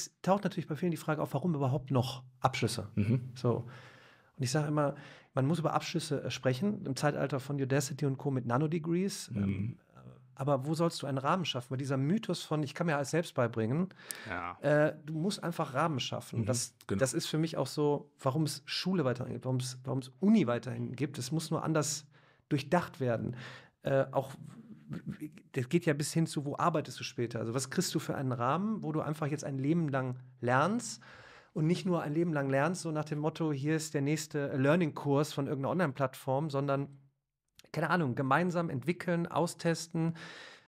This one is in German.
es taucht natürlich bei vielen die Frage auf, warum überhaupt noch Abschlüsse? Mhm. So. Und ich sage immer, man muss über Abschlüsse äh, sprechen, im Zeitalter von Udacity und Co. mit Nanodegrees. Mhm. Ähm, äh, aber wo sollst du einen Rahmen schaffen? Weil dieser Mythos von, ich kann mir alles selbst beibringen, ja. äh, du musst einfach Rahmen schaffen. Mhm, das, genau. das ist für mich auch so, warum es Schule weiterhin gibt, warum es Uni weiterhin gibt. Es muss nur anders durchdacht werden. Äh, auch das geht ja bis hin zu, wo arbeitest du später? Also was kriegst du für einen Rahmen, wo du einfach jetzt ein Leben lang lernst und nicht nur ein Leben lang lernst, so nach dem Motto, hier ist der nächste Learning-Kurs von irgendeiner Online-Plattform, sondern keine Ahnung, gemeinsam entwickeln, austesten,